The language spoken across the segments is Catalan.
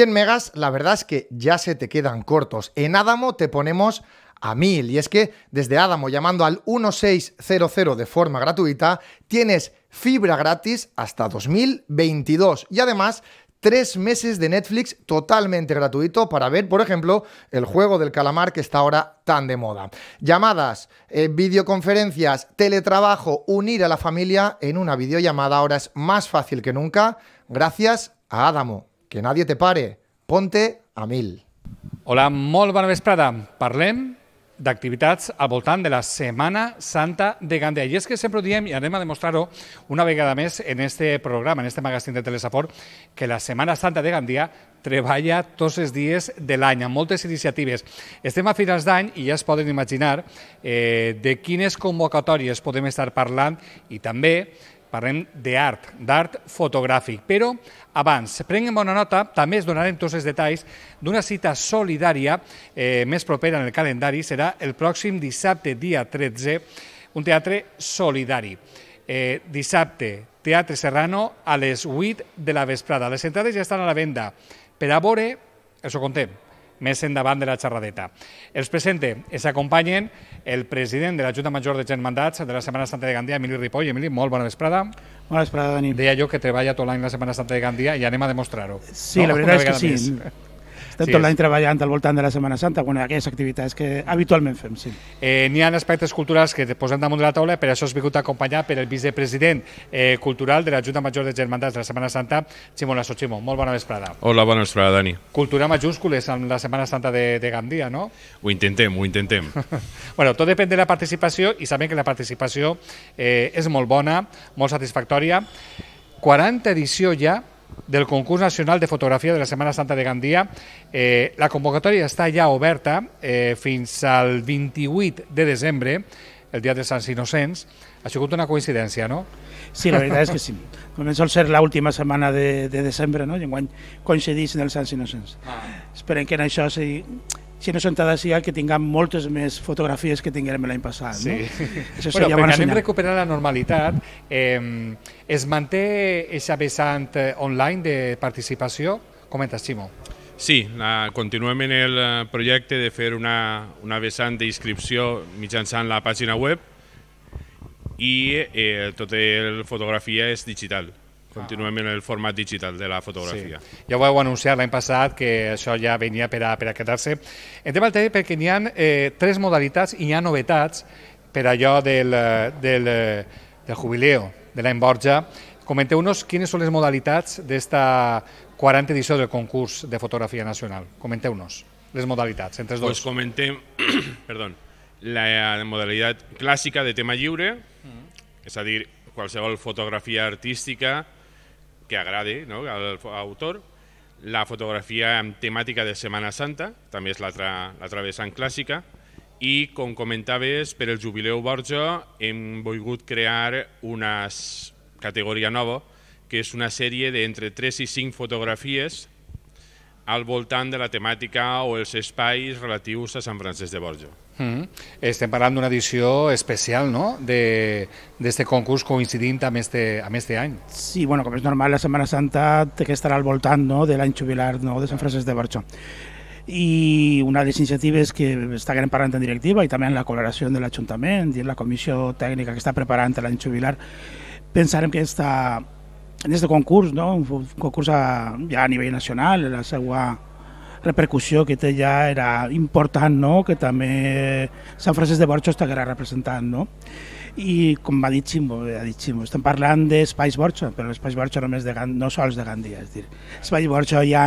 100 megas, la verdad es que ya se te quedan cortos. En Adamo te ponemos a 1000 y es que desde Adamo llamando al 1600 de forma gratuita tienes fibra gratis hasta 2022 y además tres meses de Netflix totalmente gratuito para ver, por ejemplo, el juego del calamar que está ahora tan de moda. Llamadas, eh, videoconferencias, teletrabajo, unir a la familia en una videollamada ahora es más fácil que nunca gracias a Adamo. que nadie te pare, ponte a mil. Hola, molt bona vesprada. Parlem d'activitats al voltant de la Setmana Santa de Gandia. I és que sempre ho diem, i anem a demostrar-ho una vegada més en este programa, en este magazín de Telesafor, que la Setmana Santa de Gandia treballa tots els dies de l'any, amb moltes iniciatives. Estem a finals d'any i ja es poden imaginar eh, de quines convocatòries podem estar parlant i també Parlem d'art, d'art fotogràfic. Però abans, prenguem bona nota, també es donarem tots els detalls d'una cita solidària eh, més propera en el calendari, serà el pròxim dissabte, dia 13, un teatre solidari. Eh, dissabte, Teatre Serrano, a les 8 de la vesprada. Les entrades ja estan a la venda. Per a veure, això contem, més endavant de la xerradeta. Els presente i s'acompanyen el president de la Junta Major de Gent Mandats de la Setmana Santa de Gandia, Emili Ripoll. Emili, molt bona vesprada. Bona vesprada, Dani. Deia jo que treballa tot l'any la Setmana Santa de Gandia i anem a demostrar-ho. Sí, no? la veritat és que sí. Més. Estem sí. tot l'any treballant al voltant de la Setmana Santa, bueno, aquelles activitats que habitualment fem, sí. Eh, N'hi ha aspectes culturals que posem damunt de la taula, per això has vingut acompanyat per el vicepresident eh, cultural de la Junta Major de Germandats de la Setmana Santa, Simón Lasso. Ximo, molt bona vesprada. Hola, bona vesprada, Dani. Cultura majúscules en la Setmana Santa de, de Gandia, no? Ho intentem, ho intentem. bueno, tot depèn de la participació i sabem que la participació eh, és molt bona, molt satisfactòria. 40 edició ja del concurs nacional de fotografia de la Setmana Santa de Gandia. Eh, la convocatòria està ja oberta eh, fins al 28 de desembre, el dia de Sants Innocents. Ha sigut una coincidència, no? Sí, la veritat és que sí. Només sol ser l'última setmana de, de desembre, no? I enguany coincidís en els Sants Innocents. Ah. Esperem que en això sigui si no s'entrada sigui que tinguem moltes més fotografies que tinguérem l'any passat. Sí. No? Això bueno, perquè anem recuperant la normalitat, eh, es manté aquesta vessant eh, online de participació? Comenta, Ximo. Sí, la, continuem en el eh, projecte de fer una, una vessant d'inscripció mitjançant la pàgina web i eh, tota la fotografia és digital. Continuem en el format digital de la fotografia. Sí. Ja ho heu anunciat l'any passat, que això ja venia per a, per a quedar-se. Entrem al taller perquè n'hi ha eh, tres modalitats i hi ha novetats per allò del, eh, del, eh, del jubileu de l'any Borja. Comenteu-nos quines són les modalitats d'esta 40 edició del concurs de fotografia nacional. Comenteu-nos les modalitats, entre els dos. Pues comentem, perdó, la modalitat clàssica de tema lliure, mm. és a dir, qualsevol fotografia artística que agradi no? al autor, la fotografia amb temàtica de Setmana Santa, també és l'altra vessant clàssica, i com comentaves, per el Jubileu Borja hem volgut crear una categoria nova, que és una sèrie d'entre 3 i 5 fotografies al voltant de la temàtica o els espais relatius a Sant Francesc de Borja. Mm -hmm. Estem parlant d'una edició especial no? d'aquest concurs coincidint amb este, amb este any. Sí, bueno, com és normal, la Setmana Santa que estarà al voltant no? de l'any jubilar no? de Sant Francesc de Borja i una de les iniciatives que gran parlant en directiva i també en la col·laboració de l'Ajuntament i en la comissió tècnica que està preparant l'any jubilar, pensarem que aquesta en aquest concurs, no? un concurs a, ja a nivell nacional, la seva repercussió que té ja era important, no? que també Sant Francesc de Borja estarà representant. No? I com va dit Ximbo, ha dit Ximbo, estem parlant d'Espais Borja, però l'Espai Borja només de, no sols de Gandia, és dir, Espais Borja hi ha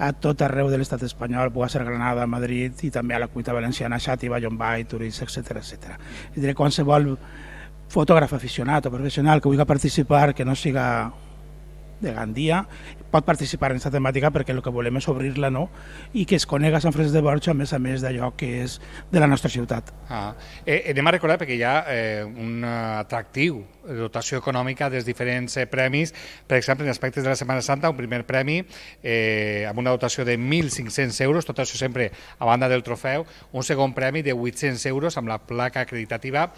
a tot arreu de l'estat espanyol, pugui ser Granada, Madrid i també a la cuita valenciana, Xàtiva, Llombay, Turís, etc etc. És dir, qualsevol fotògraf aficionat o professional que vulgui participar, que no siga de Gandia, pot participar en aquesta temàtica perquè el que volem és obrir-la no? i que es conega Sant Francesc de Borja a més a més d'allò que és de la nostra ciutat. Ah. Eh, eh anem a recordar perquè hi ha eh, un atractiu dotació econòmica dels diferents eh, premis, per exemple, en aspectes de la Setmana Santa, un primer premi eh, amb una dotació de 1.500 euros, tot això sempre a banda del trofeu, un segon premi de 800 euros amb la placa acreditativa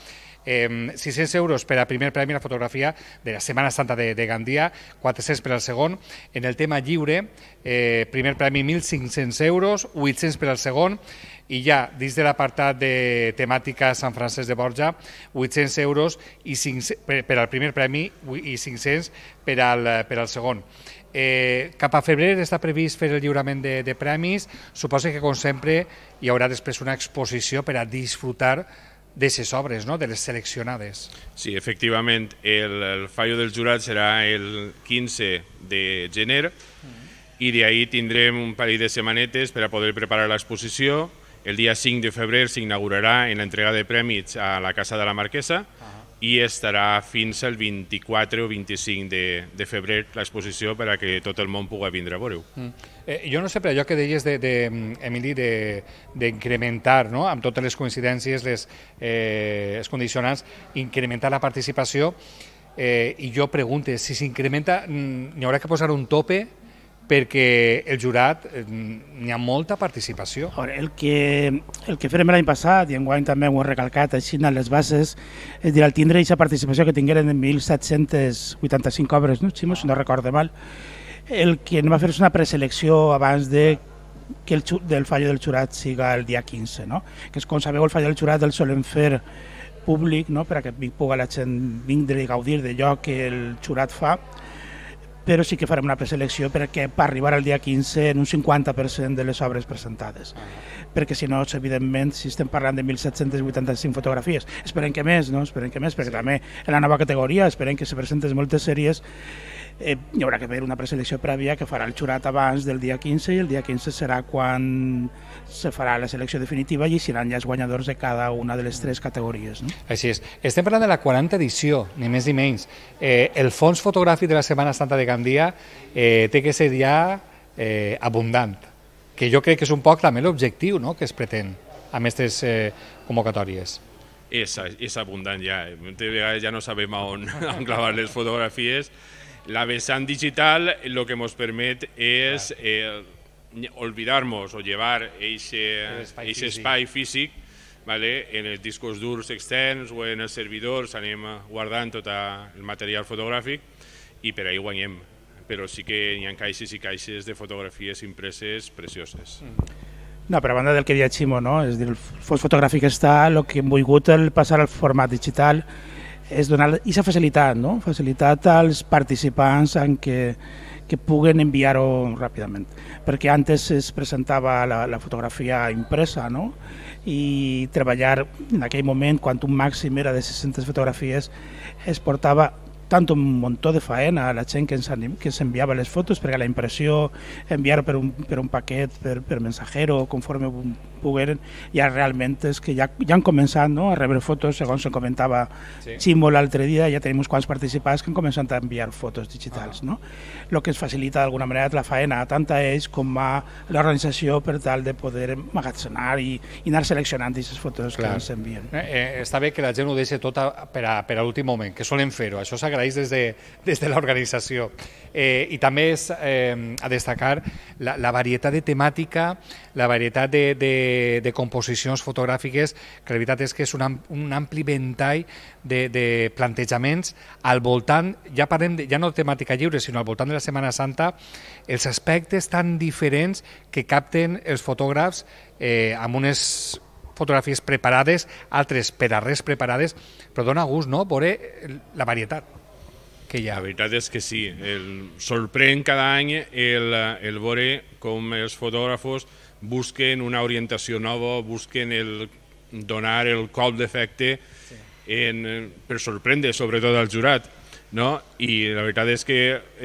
eh, 600 euros per a primer premi la fotografia de la Setmana Santa de, de Gandia, 400 per al segon. En el tema lliure, eh, primer premi 1.500 euros, 800 per al segon, i ja dins de l'apartat de temàtica Sant Francesc de Borja, 800 euros i 500, per, per al primer premi i 500 per al, per al segon. Eh, cap a febrer està previst fer el lliurament de, de premis. Suposa que, com sempre, hi haurà després una exposició per a disfrutar de ses obres, no? de les seleccionades. Sí, efectivament, el, el fallo del jurat serà el 15 de gener i de ahí tindrem un parell de setmanetes per a poder preparar l'exposició. El dia 5 de febrer s'inaugurarà en l'entrega de prèmits a la Casa de la Marquesa uh ah. -huh i estarà fins al 24 o 25 de, de febrer l'exposició per a que tot el món pugui vindre a veure-ho. Mm. Eh, jo no sé però allò que deies, de, de, mm, Emili, d'incrementar, no? amb totes les coincidències, les, eh, les condicionants, incrementar la participació, eh, i jo pregunte, si s'incrementa, mm, n'hi haurà que posar un tope perquè el jurat eh, n'hi ha molta participació. Veure, el que, el que farem l'any passat, i enguany també ho he recalcat així en les bases, és eh, dir, al tindre aquesta participació que tingueren en 1.785 obres, no, Ximo, si no recorde mal, el que no va fer és una preselecció abans de que el, del fallo del jurat siga el dia 15, no? que és com sabeu el fallo del jurat el solen fer públic no? perquè pugui la gent vindre i gaudir d'allò que el jurat fa, però sí que farem una preselecció perquè per arribar al dia 15 en un 50% de les obres presentades. Ah. Perquè si no, evidentment, si estem parlant de 1.785 fotografies, esperem que més, no? Esperem que més, perquè sí. també en la nova categoria esperem que se presenten moltes sèries eh, hi haurà que haver una preselecció prèvia que farà el jurat abans del dia 15 i el dia 15 serà quan se farà la selecció definitiva i seran ja els guanyadors de cada una de les tres categories. No? Així és. Estem parlant de la 40 edició, ni més ni menys. Eh, el fons fotogràfic de la Setmana Santa de Gandia eh, té que ser ja eh, abundant, que jo crec que és un poc també l'objectiu no?, que es pretén amb aquestes eh, convocatòries és, és abundant ja. De vegades ja no sabem on, on clavar les fotografies la vessant digital el que ens permet és eh, oblidar nos o llevar aquest espai físic vale? en els discos durs externs o en els servidors anem guardant tot el material fotogràfic i per ahir guanyem però sí que hi ha caixes i caixes de fotografies impreses precioses. Mm. No, però a banda del que deia Ximo, no? és dir, el fotogràfic està el que hem volgut el passar al format digital és donar i s'ha facilitat, no? facilitat als participants en que, que puguen enviar-ho ràpidament. Perquè antes es presentava la, la fotografia impresa no? i treballar en aquell moment, quan un màxim era de 600 fotografies, es portava tant un muntó de faena a la gent que ens anim, que s'enviava les fotos, perquè la impressió, enviar per un, per un paquet, per, per mensajero, conforme pogueren, ja realment és que ja, ja han començat no? a rebre fotos, segons se comentava sí. Ximo l'altre dia, ja tenim uns quants participants que han començat a enviar fotos digitals, ah. no? El que es facilita d'alguna manera la faena tant a ells com a l'organització per tal de poder magatzenar i, i anar seleccionant aquestes fotos Clar. que ens envien. Eh, eh, està bé que la gent ho deixi tot a, per a, per a l'últim moment, que solen fer-ho, això s'agrada des, de, des la l'organització. Eh, I també és eh, a destacar la, la varietat de temàtica, la varietat de, de, de composicions fotogràfiques, que la veritat és que és un, un ampli ventall de, de plantejaments al voltant, ja parlem de, ja no de temàtica lliure, sinó al voltant de la Setmana Santa, els aspectes tan diferents que capten els fotògrafs eh, amb unes fotografies preparades, altres per a res preparades, però dona gust, no?, veure la varietat que hi ha. La veritat és que sí, el, sorprèn cada any el, el veure com els fotògrafos busquen una orientació nova, busquen el, donar el cop d'efecte sí. en, per sorprendre sobretot al jurat. No? I la veritat és que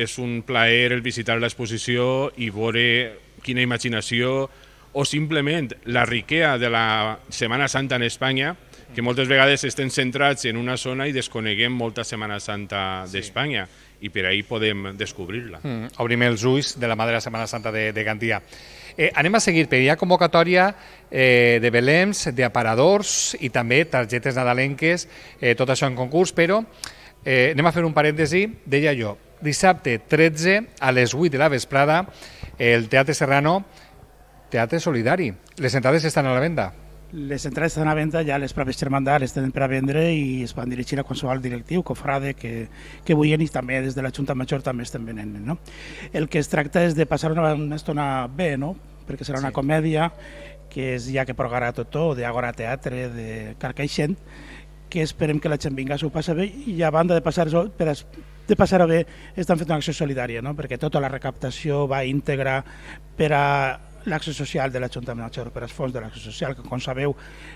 és un plaer el visitar l'exposició i veure quina imaginació o simplement la riquea de la Setmana Santa en Espanya, que moltes vegades estem centrats en una zona i desconeguem molta Setmana Santa d'Espanya sí. i per ahir podem descobrir-la. Mm, obrim els ulls de la mà de la Setmana Santa de, de Gandia. Eh, anem a seguir, perquè hi ha convocatòria eh, de belems, d'aparadors i també targetes nadalenques, eh, tot això en concurs, però eh, anem a fer un parèntesi, deia jo, dissabte 13 a les 8 de la vesprada, el Teatre Serrano, Teatre Solidari. Les entrades estan a la venda. Les entrades estan a venda, ja les proves germandats les tenen per a vendre i es van dirigir a qualsevol directiu, cofrade, que, que vulguin i també des de la Junta Major també estem venent. No? El que es tracta és de passar una, una estona bé, no? perquè serà una sí. comèdia que és ja que progarà tot, de Agora Teatre, de Carcaixent, que esperem que la gent vinga s'ho passa bé i a banda de passar-ho per, de passar bé estan fent una acció solidària, no? perquè tota la recaptació va íntegra per a l'acció social de l'Ajuntament de per fons de l'acció social, que com sabeu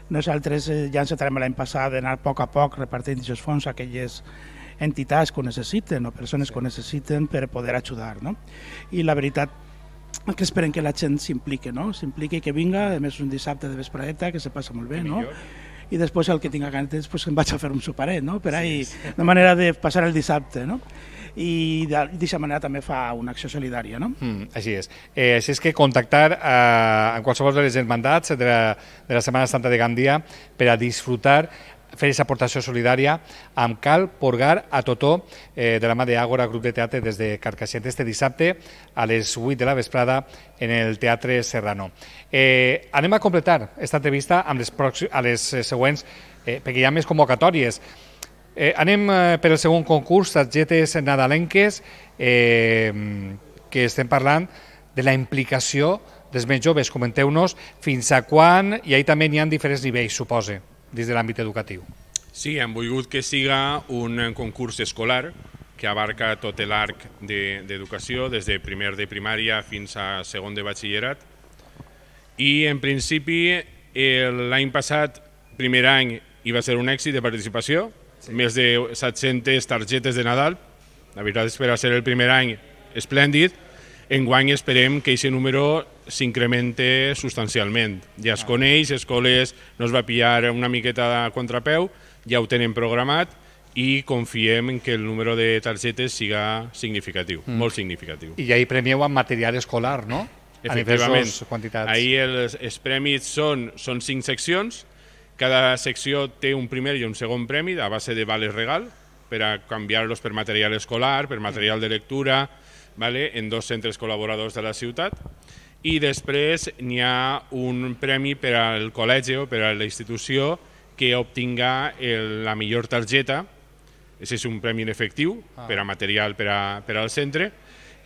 nosaltres eh, ja ens entrarem l'any passat d'anar a poc a poc repartint aquests fons a aquelles entitats que ho necessiten o persones que ho necessiten per poder ajudar. No? I la veritat que esperem que la gent s'impliqui, no? s'impliqui que vinga, a més un dissabte de vespreta que se passa molt bé, no? Millor i després el que tinc ganes pues, doncs, em vaig a fer un soparet, no? per ahí, sí, sí. una manera de passar el dissabte. No? i d'aquesta manera també fa una acció solidària. No? Mm, així és. Eh, així és que contactar eh, amb qualsevol de les hermandats de la, de la Setmana Santa de Gandia per a disfrutar fer aquesta aportació solidària amb Cal Porgar a Totó eh, de la mà d'Àgora Grup de Teatre des de Carcaixent este dissabte a les 8 de la vesprada en el Teatre Serrano. Eh, anem a completar aquesta entrevista amb les, a les eh, següents, eh, perquè hi ha més convocatòries. Eh, anem eh, per el segon concurs, targetes nadalenques, eh, que estem parlant de la implicació dels més joves. Comenteu-nos fins a quan, i ahir també n'hi ha diferents nivells, suposa des de l'àmbit educatiu. Sí, hem volgut que siga un concurs escolar que abarca tot l'arc d'educació, de, des de primer de primària fins a segon de batxillerat. I, en principi, l'any passat, primer any, hi va ser un èxit de participació, sí. més de 700 targetes de Nadal. La veritat és que va ser el primer any esplèndid, Enguany esperem que aquest número s'incremente substancialment. Ja es ah. coneix, escoles no es va pillar una miqueta de contrapeu, ja ho tenen programat i confiem en que el número de targetes siga significatiu, mm. molt significatiu. I hi premieu amb material escolar, no? Efectivament. quantitats. Ahir els, els premis són, són cinc seccions, cada secció té un primer i un segon premi a base de vales regal per a canviar-los per material escolar, per material mm. de lectura, vale? en dos centres col·laboradors de la ciutat i després n'hi ha un premi per al col·legi o per a la institució que obtinga el, la millor targeta, aquest és un premi en efectiu ah. per a material per, a, per al centre,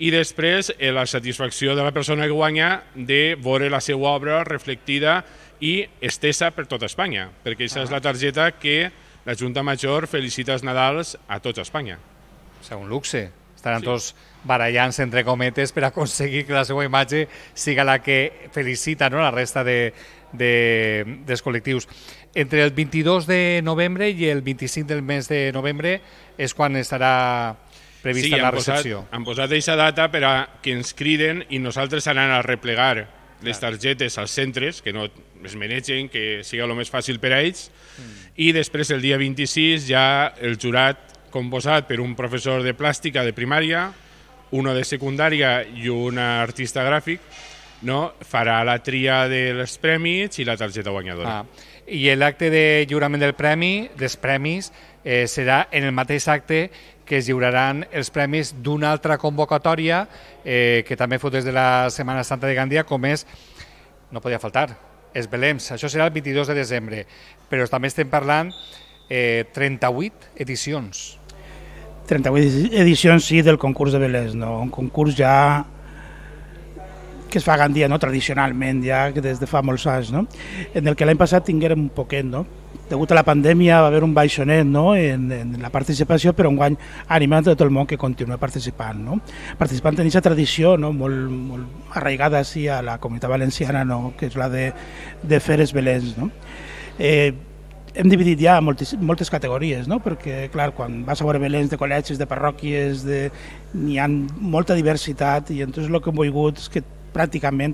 i després eh, la satisfacció de la persona que guanya de veure la seva obra reflectida i estesa per tota Espanya, perquè aquesta ah. és la ah. targeta que la Junta Major felicita els Nadals a tots Espanya. És un luxe. Estaran sí. tots barallant-se entre cometes per aconseguir que la seva imatge siga la que felicita no? la resta de, de, dels col·lectius. Entre el 22 de novembre i el 25 del mes de novembre és quan estarà prevista sí, la recepció. Sí, han posat aquesta data per a que ens criden i nosaltres anem a replegar les targetes als centres, que no es menegen, que siga el més fàcil per a ells, mm. i després el dia 26 ja el jurat composat per un professor de plàstica de primària, una de secundària i un artista gràfic, no? farà la tria dels premis i la targeta guanyadora. Ah. I l'acte de lliurament del premi, dels premis, eh, serà en el mateix acte que es lliuraran els premis d'una altra convocatòria eh, que també fot des de la Setmana Santa de Gandia, com és, no podia faltar, els Belems. Això serà el 22 de desembre, però també estem parlant eh, 38 edicions 38 edicions sí del concurs de Belès, no? un concurs ja que es fa a Gandia no? tradicionalment, ja que des de fa molts anys, no? en el que l'any passat tinguérem un poquet, no? degut a la pandèmia va haver un baixonet no? en, en la participació, però un guany animat de tot el món que continua participant. No? Participant en aquesta tradició no? molt, molt arraigada sí, a la comunitat valenciana, no? que és la de, de fer els velens. No? Eh, hem dividit ja moltes, moltes categories, no? perquè clar, quan vas a veure Belens de col·legis, de parròquies, de... n'hi ha molta diversitat i entonces el que hem volgut és que pràcticament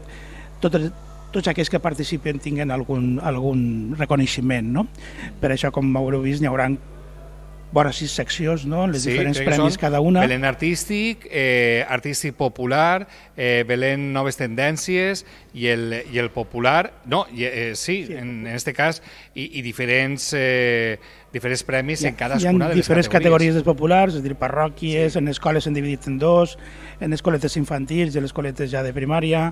totes, tots aquells que participen tinguen algun, algun reconeixement. No? Per això, com haureu vist, n'hi haurà vora sis seccions, no? les sí, diferents premis cada una. Belén artístic, eh, artístic popular, eh, Belén noves tendències i el, i el popular, no, i, eh, sí, sí, en, en este cas, i, i diferents, eh, diferents premis ha, en cadascuna de les diferents categories. categories populars, és a dir, parròquies, sí. en escoles s'han dividit en dos, en escoletes infantils i en escoletes ja de primària,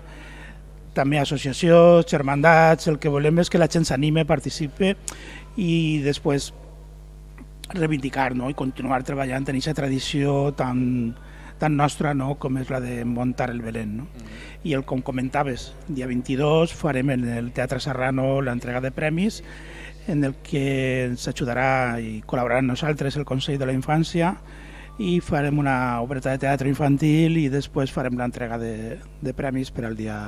també associacions, germandats, el que volem és que la gent s'anime, participe i després reivindicar no? i continuar treballant en aquesta tradició tan, tan nostra no? com és la de muntar el Belén. No? Mm. I el, com comentaves, dia 22 farem en el Teatre Serrano l'entrega de premis en el que ens ajudarà i col·laborarà amb nosaltres el Consell de la Infància i farem una obreta de teatre infantil i després farem l'entrega de, de premis per al dia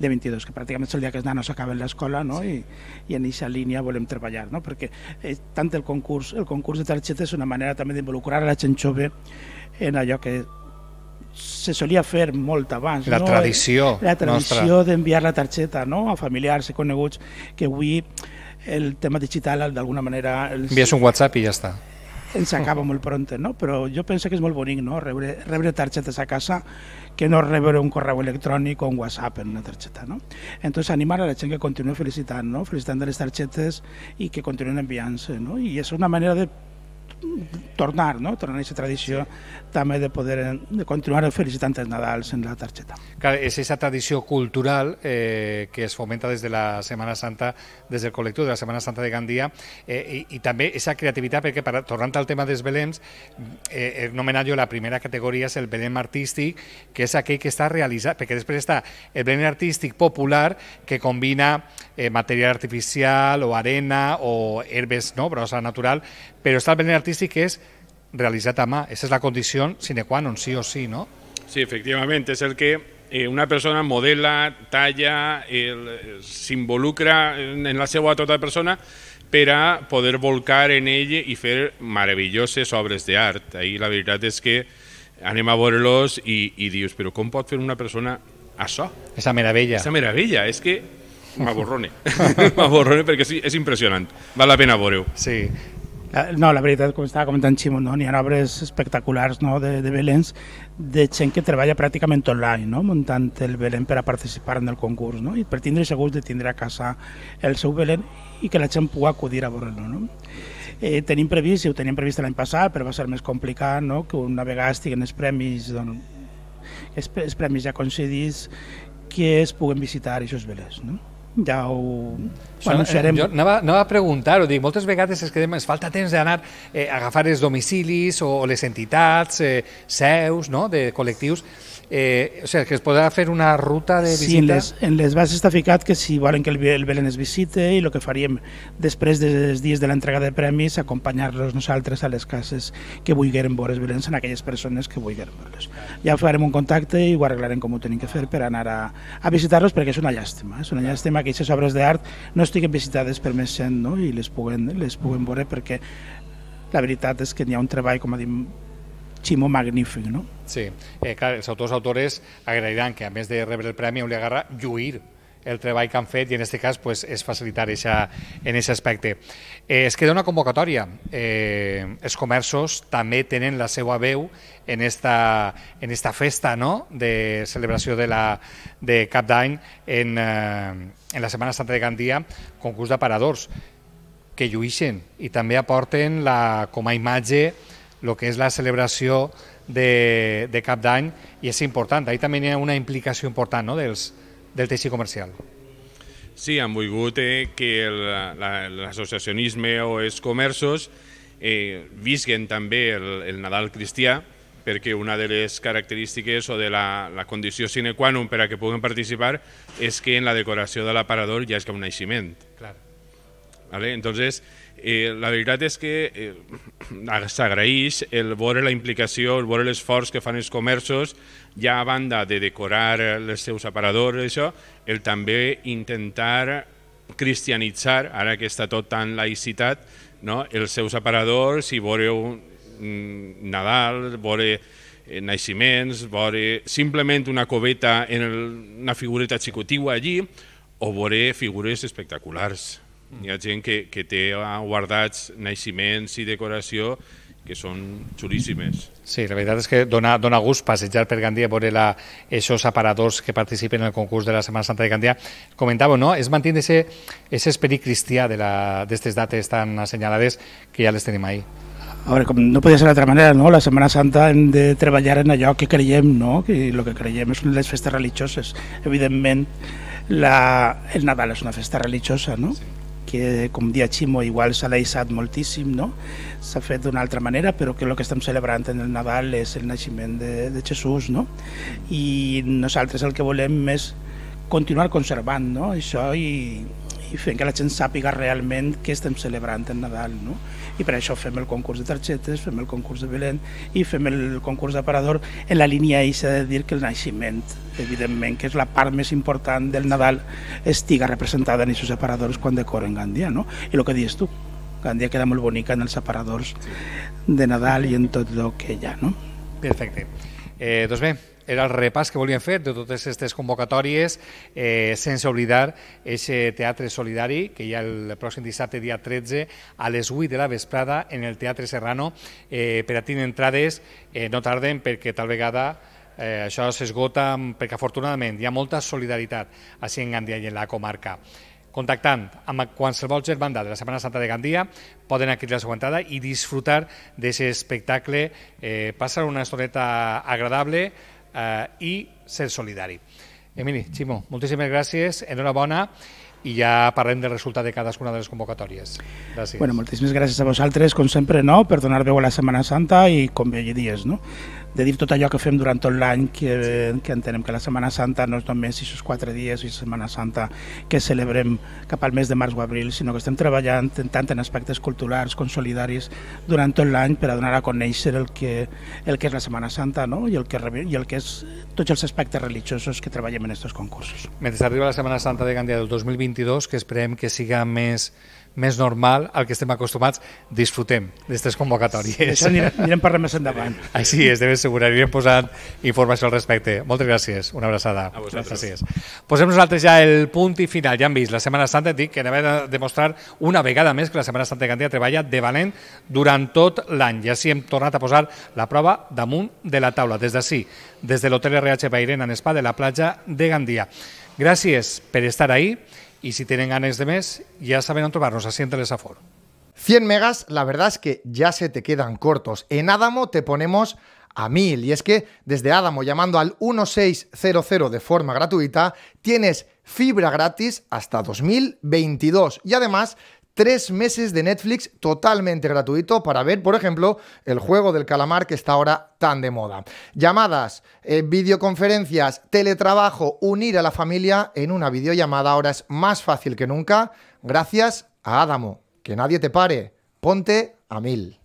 de 22, que pràcticament és el dia que els nanos acaben l'escola no? Sí. I, i en aquesta línia volem treballar, no? perquè eh, tant el concurs, el concurs de targeta és una manera també d'involucrar la gent jove en allò que se solia fer molt abans. La no? tradició. La tradició d'enviar la targeta no? a familiars i coneguts, que avui el tema digital d'alguna manera... Els... Envies un WhatsApp i ja està ens acaba molt pront, no? però jo penso que és molt bonic no? rebre, rebre targetes a casa que no rebre un correu electrònic o un WhatsApp en una targeta. No? Entonces animar a la gent que continuï felicitant, no? felicitant de les targetes i que continuïn enviant-se. No? I és una manera de tornar, no? tornar a aquesta tradició també de poder de continuar felicitant els Nadals en la targeta. Clar, és aquesta tradició cultural eh, que es fomenta des de la Setmana Santa, des del col·lectiu de la Setmana Santa de Gandia, eh, i, i també aquesta creativitat, perquè per, tornant al tema dels belems, eh, el nomenat jo la primera categoria és el Belen artístic, que és aquell que està realitzat, perquè després està el Belen artístic popular, que combina eh, material artificial o arena o herbes, no? brossa natural, però està el Belen artístic artístic és realitzat a mà. Esa és la condició sine qua non, sí o sí, no? Sí, efectivament, és el que eh, una persona modela, talla, s'involucra en la seva tota persona per a poder volcar en ell i fer meravelloses obres d'art. Ahí la veritat és que anem a veure-los i, i dius, però com pot fer una persona això? Esa meravella. Esa meravella, és que m'aborrone, m'aborrone perquè sí, és impressionant, val la pena veure-ho. Sí, Eh, no, la veritat, com estava comentant Ximo, no? hi ha obres espectaculars no? de, de Belens de gent que treballa pràcticament online, no? muntant el Belén per a participar en el concurs no? i per tindre segur de tindre a casa el seu Belén i que la gent pugui acudir a veure-lo. No? Eh, tenim previst, i ho tenim previst l'any passat, però va ser més complicat no? que una vegada estiguen els premis, doncs, els premis ja concedits, que es puguen visitar aquests velers. No? ja ho, Això, bueno, anunciarem. Jo anava, anava a preguntar-ho, dic, moltes vegades es quedem, es falta temps d'anar eh, a agafar els domicilis o les entitats, eh, seus, no?, de col·lectius, Eh, o sigui, que es podrà fer una ruta de visita? Sí, en les, en les bases està ficat que si volen que el, el Belén es visite i el que faríem després dels dies de l'entrega de premis, acompanyar-los nosaltres a les cases que vulgueren veure els Belén en aquelles persones que vulgueren veure-los. Ja farem un contacte i ho arreglarem com ho tenim que fer per anar a, a visitar-los perquè és una llàstima, és una llàstima que aquestes obres d'art no estiguen visitades per més gent no? i les puguem, les puguem veure perquè la veritat és que n'hi ha un treball, com a dir, Ximó magnífic, no? Sí, eh, clar, els autors autores agrairan que a més de rebre el Premi Eulàlia Garra, lluir el treball que han fet i en aquest cas pues, és facilitar eixa, en aquest aspecte. Eh, es queda una convocatòria. Eh, els comerços també tenen la seva veu en esta, en esta festa no? de celebració de, la, de Cap d'Any en, eh, en la Setmana Santa de Gandia, concurs d'aparadors, que lluixen i també aporten la, com a imatge lo que és la celebració de, de cap d'any i és important. Ahir també hi ha una implicació important no? Dels, del teixit comercial. Sí, han volgut eh, que l'associacionisme o els comerços eh, visquen també el, el Nadal cristià, perquè una de les característiques o de la, la condició sine qua non per a que puguen participar és que en la decoració de l'aparador ja és que un naixement. Clar. Vale? Entonces, Eh, la veritat és que eh, s'agraeix el veure la implicació, el veure l'esforç que fan els comerços, ja a banda de decorar els seus aparadors, això, el també intentar cristianitzar, ara que està tot tan laïcitat, no? els seus aparadors i veure un Nadal, veure eh, naixements, veure simplement una coveta en el, una figureta xicotiu allí o veure figures espectaculars. Hi ha gent que, que té ah, guardats naixements i decoració que són xulíssimes. Sí, la veritat és que dona, dona gust passejar per Gandia, veure la, aquests aparadors que participen en el concurs de la Setmana Santa de Gandia. Comentàveu, no? Es mantén ese, ese esperit cristià d'aquestes dates tan assenyalades que ja les tenim ahir. A veure, com no podia ser d'altra manera, no? la Setmana Santa hem de treballar en allò que creiem, no? que el que creiem és les festes religioses. Evidentment, la... el Nadal és una festa religiosa, no? Sí que, com dia Ximo, igual s'ha deixat moltíssim, no? s'ha fet d'una altra manera, però que el que estem celebrant en el Nadal és el naixement de, de Jesús, no? i nosaltres el que volem és continuar conservant no? això i i fent que la gent sàpiga realment què estem celebrant en Nadal. No? I per això fem el concurs de targetes, fem el concurs de Belén i fem el concurs d'aparador en la línia eixa de dir que el naixement, evidentment, que és la part més important del Nadal, estiga representada en aquests aparadors quan decoren Gandia. No? I el que dius tu, Gandia queda molt bonica en els aparadors de Nadal i en tot el que hi ha. No? Perfecte. Eh, doncs bé, era el repàs que volíem fer de totes aquestes convocatòries, eh, sense oblidar aquest teatre solidari que hi ha el pròxim dissabte, dia 13, a les 8 de la vesprada en el Teatre Serrano. Eh, per a tenir entrades eh, no tarden perquè tal vegada eh, això s'esgota perquè afortunadament hi ha molta solidaritat a en Gandia i en la comarca. Contactant amb qualsevol germanda de la Setmana Santa de Gandia, poden adquirir la seva entrada i disfrutar d'aquest espectacle, eh, passar una estoneta agradable, eh, i ser solidari. Emili, Ximo, moltíssimes gràcies, enhorabona i ja parlem del resultat de cadascuna de les convocatòries. Gràcies. Bueno, moltíssimes gràcies a vosaltres, com sempre, no? per donar veu a la Setmana Santa i com bé dies. No? de dir tot allò que fem durant tot l'any, que, que entenem que la Setmana Santa no és només aquests quatre dies i Setmana Santa que celebrem cap al mes de març o abril, sinó que estem treballant tant en aspectes culturals com solidaris durant tot l'any per a donar a conèixer el que, el que és la Setmana Santa no? I, el que, i el que és tots els aspectes religiosos que treballem en aquests concursos. Mentre arriba la Setmana Santa de Gandia del 2022, que esperem que siga més més normal al que estem acostumats, disfrutem d'aquestes convocatòries. Això anirem, anirem parlant més endavant. Així és, de ben segur, anirem posant informació al respecte. Moltes gràcies, una abraçada. A vosaltres. Gràcies. Posem nosaltres ja el punt i final. Ja hem vist, la Setmana Santa dic que anem a demostrar una vegada més que la Setmana Santa de Gandia treballa de valent durant tot l'any. I així hem tornat a posar la prova damunt de la taula, des d'ací, des de l'Hotel RH Bairena en Spa de la platja de Gandia. Gràcies per estar ahí y si tienen ganas de mes, ya saben tomarnos asiento a foro. 100 megas, la verdad es que ya se te quedan cortos. En Adamo te ponemos a 1000 y es que desde Adamo llamando al 1600 de forma gratuita tienes fibra gratis hasta 2022 y además tres meses de Netflix totalmente gratuito para ver, por ejemplo, el juego del calamar que está ahora tan de moda. Llamadas, eh, videoconferencias, teletrabajo, unir a la familia en una videollamada ahora es más fácil que nunca gracias a Adamo. Que nadie te pare, ponte a mil.